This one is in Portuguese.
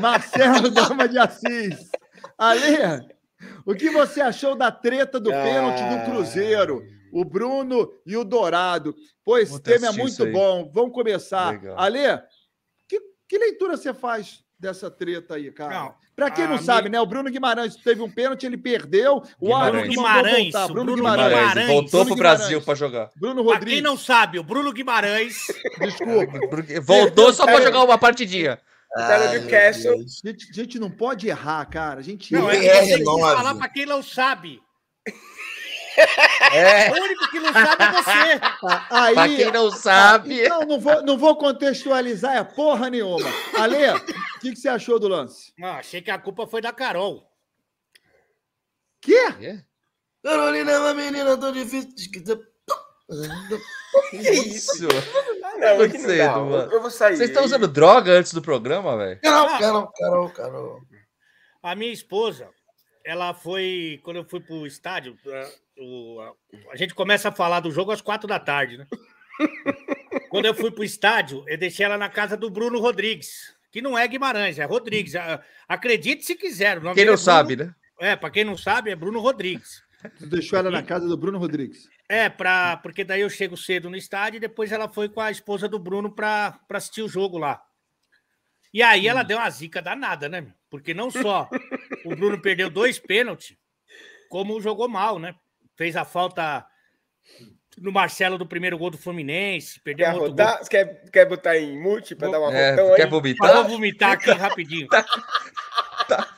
Marcelo Dama de Assis. Ale, o que você achou da treta do ah. pênalti do ah. Cruzeiro? O Bruno e o Dourado. Pois tema é muito bom. Vamos começar. Legal. Ale, que, que leitura você faz dessa treta aí, cara. Para quem ah, não sabe, minha... né? O Bruno Guimarães teve um pênalti, ele perdeu. O Guimarães. Guimarães voltar. Bruno, Bruno Guimarães. Guimarães. Voltou Bruno pro Guimarães. Brasil para jogar. Bruno Rodrigues. Pra quem não sabe, o Bruno Guimarães. Desculpa. Voltou só para é. jogar uma partidinha. A gente, a gente não pode errar, cara. A gente não, erra. É, é, é falar para quem não sabe. É. O único que não sabe é você. Aí, pra quem não sabe. Não, não vou, não vou contextualizar, é porra nenhuma. Ale, o que, que, você achou do lance? Ah, achei que a culpa foi da Carol. Quê? Quê? Carolina é uma menina tão difícil. Que isso? É, mano? Eu vou sair. Vocês estão usando droga antes do programa, velho? Carol, Carol, Carol, Carol. A minha esposa, ela foi. Quando eu fui pro estádio, o, a, gente começa a falar do jogo às quatro da tarde, né? Quando eu fui pro estádio, eu deixei ela na casa do Bruno Rodrigues, que não é Guimarães, é Rodrigues. Acredite se quiser. quem não é Bruno, sabe, né? É, para quem não sabe, é Bruno Rodrigues. Tu deixou ela na casa do Bruno Rodrigues? É, pra, porque daí eu chego cedo no estádio e depois ela foi com a esposa do Bruno para assistir o jogo lá. E aí ela hum. deu uma zica danada, né? Porque não só o Bruno perdeu dois pênaltis, como jogou mal, né? Fez a falta no Marcelo do primeiro gol do Fluminense, perdeu quer outro gol. Quer, quer botar em multi para Vou... dar uma é, Quer aí? vomitar? Vou vomitar aqui rapidinho. tá. tá.